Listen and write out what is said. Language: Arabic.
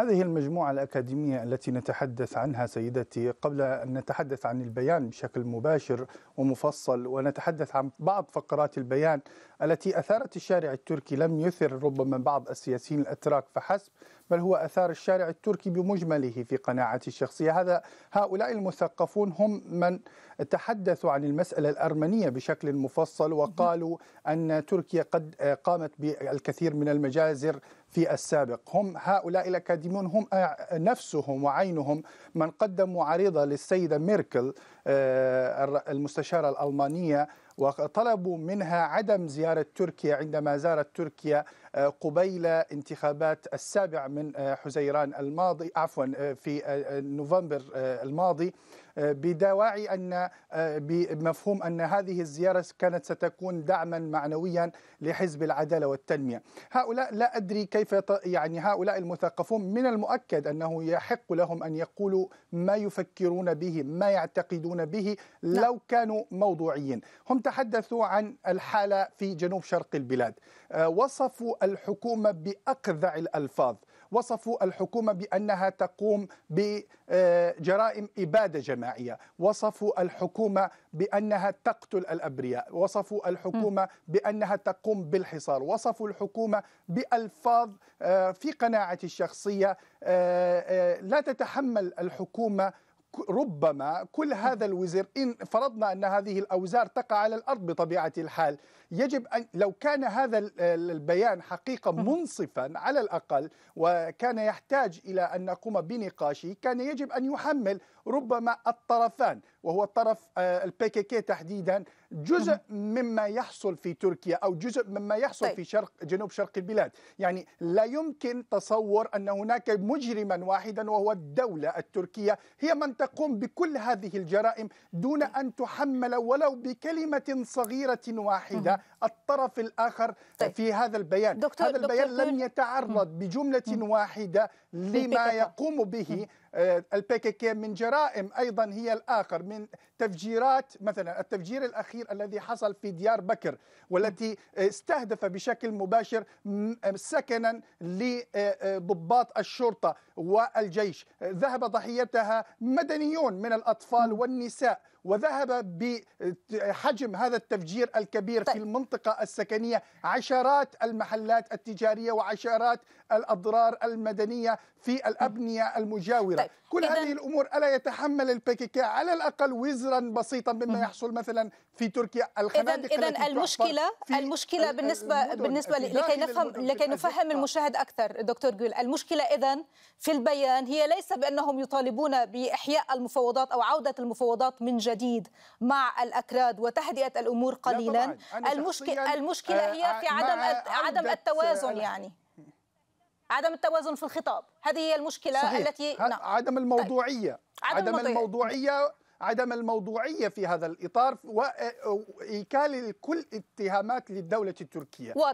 هذه المجموعة الأكاديمية التي نتحدث عنها سيدتي قبل أن نتحدث عن البيان بشكل مباشر ومفصل ونتحدث عن بعض فقرات البيان التي أثارت الشارع التركي لم يثر ربما بعض السياسيين الأتراك فحسب بل هو أثار الشارع التركي بمجمله في قناعه الشخصية هذا هؤلاء المثقفون هم من تحدثوا عن المسألة الأرمنية بشكل مفصل وقالوا أن تركيا قد قامت بالكثير من المجازر في السابق هم هؤلاء الأكاديميون هم نفسهم وعينهم من قدموا عريضة للسيدة ميركل آه، المستشارة الألمانية وطلبوا منها عدم زيارة تركيا عندما زارت تركيا آه، قبيل انتخابات السابع من آه، حزيران الماضي عفوا آه، في نوفمبر الماضي بدواعي ان بمفهوم ان هذه الزياره كانت ستكون دعما معنويا لحزب العداله والتنميه. هؤلاء لا ادري كيف يعني هؤلاء المثقفون من المؤكد انه يحق لهم ان يقولوا ما يفكرون به، ما يعتقدون به نعم. لو كانوا موضوعيين. هم تحدثوا عن الحالة في جنوب شرق البلاد آه، وصفوا الحكومة بأقذع الألفاظ وصفوا الحكومة بأنها تقوم بجرائم إبادة جماعية وصفوا الحكومة بأنها تقتل الأبرياء وصفوا الحكومة بأنها تقوم بالحصار وصفوا الحكومة بألفاظ آه، في قناعتي الشخصية آه، لا تتحمل الحكومة ربما كل هذا الوزر إن فرضنا أن هذه الأوزار تقع على الأرض بطبيعة الحال يجب أن لو كان هذا البيان حقيقة منصفا على الأقل وكان يحتاج إلى أن نقوم بنقاشه كان يجب أن يحمل ربما الطرفان وهو الطرف البيكيكي آه، تحديدا جزء مما يحصل في تركيا أو جزء مما يحصل طيب. في شرق جنوب شرق البلاد يعني لا يمكن تصور أن هناك مجرما واحدا وهو الدولة التركية هي من تقوم بكل هذه الجرائم دون أن تحمل ولو بكلمة صغيرة واحدة الطرف الآخر طيب. في هذا البيان دكتور هذا البيان دكتور لم يتعرض بجملة واحدة لما يقوم به آه، البيكيكي من جرائم أيضا هي الآخر من تفجيرات مثلا التفجير الأخير الذي حصل في ديار بكر والتي آه، استهدف بشكل مباشر آه، سكنا لضباط الشرطة والجيش ذهب ضحيتها مدني المدنيون من الأطفال والنساء وذهب بحجم هذا التفجير الكبير طيب. في المنطقة السكنية عشرات المحلات التجارية وعشرات الأضرار المدنية في الأبنية المجاورة طيب. كل هذه الأمور ألا يتحمل البيكيكا على الأقل وزرا بسيطا مما يحصل مثلا في تركيا الخنادق إذا المشكلة المشكلة بالنسبة بالنسبة لكي نفهم لكي نفهم المشاهد أكثر دكتور جول المشكلة إذا في البيان هي ليس بأنهم يطالبون بإحياء المفاوضات أو عودة المفاوضات من جديد جديد مع الاكراد وتهدئه الامور قليلا المشكله آه، المشكله هي آه، في عدم عدم آه، التوازن يعني عدم التوازن في الخطاب هذه هي المشكله صحيح. التي نعم. عدم طيب. الموضوعيه عدم, عدم الموضوعية. عدم الموضوعية في هذا الإطار وإيكال كل اتهامات للدولة التركية واضح.